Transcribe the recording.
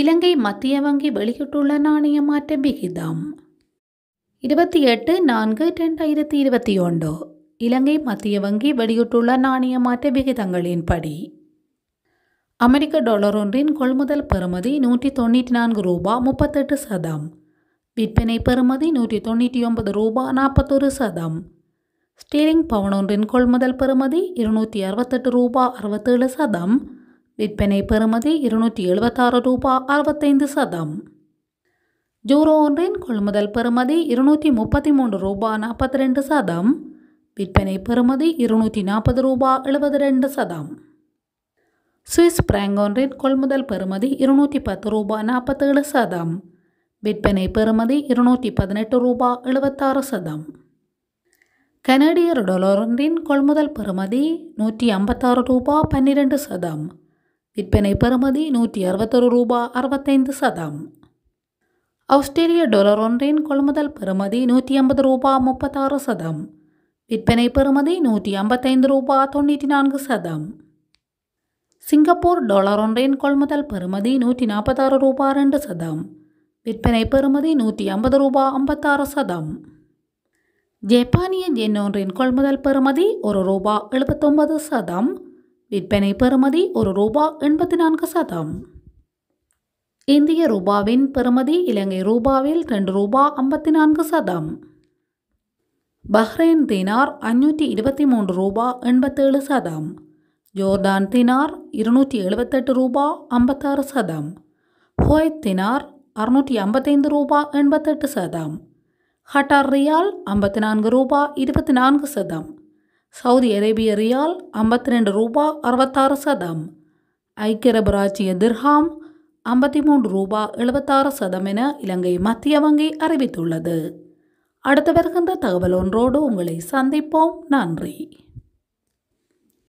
இலங்கை மத்திய வங்கி வெளியிட்டுள்ள நாணய மாற்ற விகிதம் இருபத்தி எட்டு நான்கு இரண்டாயிரத்தி இருபத்தி ஒன்று இலங்கை மத்திய வங்கி வெளியிட்டுள்ள நாணய மாற்ற விகிதங்களின்படி அமெரிக்க டாலர் ஒன்றின் கொள்முதல் பெறுமதி நூற்றி தொண்ணூற்றி நான்கு ரூபா முப்பத்தெட்டு சதம் விற்பனை பெறுமதி நூற்றி தொண்ணூற்றி ஒன்பது ரூபா நாற்பத்தொரு சதம் ஸ்டீரிங் பவுன் ஒன்றின் கொள்முதல் பெறுமதி இருநூற்றி அறுபத்தெட்டு ரூபா அறுபத்தேழு சதம் விற்பனை பெறுமதி இருநூற்றி எழுபத்தாறு ரூபா அறுபத்தைந்து சதம் ஜூரோ ஒன்றின் கொள்முதல் பெறுமதி இருநூற்றி முப்பத்தி மூன்று ரூபா நாற்பத்தி ரெண்டு சதம் விற்பனை பெறுமதி இருநூற்றி நாற்பது ரூபா எழுபது ரெண்டு சதம் சுவிஸ் பிராங்க் ஒன்றின் கொள்முதல் பெறுமதி இருநூற்றி பத்து ரூபா நாற்பத்தேழு சதம் விற்பனை பெறுமதி இருநூற்றி பதினெட்டு ரூபா எழுபத்தாறு சதம் கனடியர் டொலரின் கொள்முதல் பெறுமதி நூற்றி ஐம்பத்தாறு ரூபா பன்னிரெண்டு சதம் விற்பனை பெறுமதி நூற்றி அறுபத்தொரு ரூபா அறுபத்தைந்து சதம் ஆஸ்திரேலிய டொலர் ஒன்றின் கொள்முதல் பெறுமதி நூற்றி ஐம்பது ரூபா முப்பத்தாறு சதம் விற்பனை பெறுமதி நூற்றி ஐம்பத்தைந்து ரூபா தொண்ணூற்றி நான்கு சதம் சிங்கப்பூர் டொலர் ஒன்றின் கொள்முதல் பெறுமதி நூற்றி நாற்பத்தாறு ரூபா ரெண்டு சதம் விற்பனை பெறுமதி நூற்றி ஐம்பது ரூபா ஐம்பத்தாறு சதம் ஜப்பானிய ஜென் ஒன்றின் கொள்முதல் பெறுமதி ஒரு ரூபா எழுபத்தொன்பது சதம் விற்பனை பெறுமதி ஒரு ரூபா எண்பத்தி நான்கு சதம் இந்திய ரூபாவின் பெறுமதி இலங்கை ரூபாவில் ரெண்டு ரூபா ஐம்பத்தி நான்கு சதம் பஹ்ரைன் தினார் அஞ்சூற்றி இருபத்தி மூன்று ரூபா எண்பத்தேழு சதம் ஜோர்தான் தினார் இருநூற்றி எழுபத்தெட்டு ரூபா ஐம்பத்தாறு சதம் ஹோய் தினார் அறுநூற்றி ஐம்பத்தைந்து ரூபா எண்பத்தெட்டு சதம் ஹட்டார் ரியால் ஐம்பத்தி நான்கு ரூபா இருபத்தி நான்கு சதம் சவுதி அரேபிய ரியால் ஐம்பத்தி ரெண்டு ரூபா அறுபத்தாறு சதம் ஐக்கிய அரபு ராஜ்ய திர்ஹாம் ஐம்பத்தி மூன்று ரூபா எழுபத்தாறு சதம் என இலங்கை மத்திய வங்கி அறிவித்துள்ளது அடுத்து வருகின்ற தகவல் ஒன்றோடு உங்களை சந்திப்போம் நன்றி